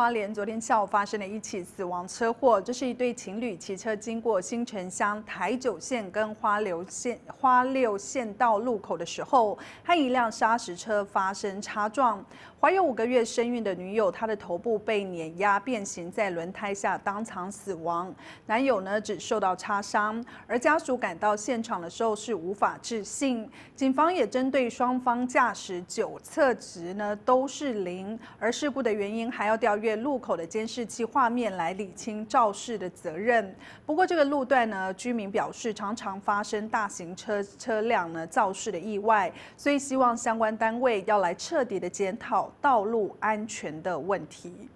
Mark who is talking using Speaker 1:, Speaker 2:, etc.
Speaker 1: 花莲昨天下午发生了一起死亡车祸，这是一对情侣骑车经过新城乡台九线跟花柳线花六线道路口的时候，和一辆砂石车发生擦撞。怀有五个月身孕的女友，她的头部被碾压变形，在轮胎下当场死亡。男友呢只受到擦伤，而家属赶到现场的时候是无法置信。警方也针对双方驾驶酒测值呢都是零，而事故的原因还要调阅。路口的监视器画面来理清肇事的责任。不过，这个路段呢，居民表示常常发生大型车车辆呢肇事的意外，所以希望相关单位要来彻底的检讨道路安全的问题。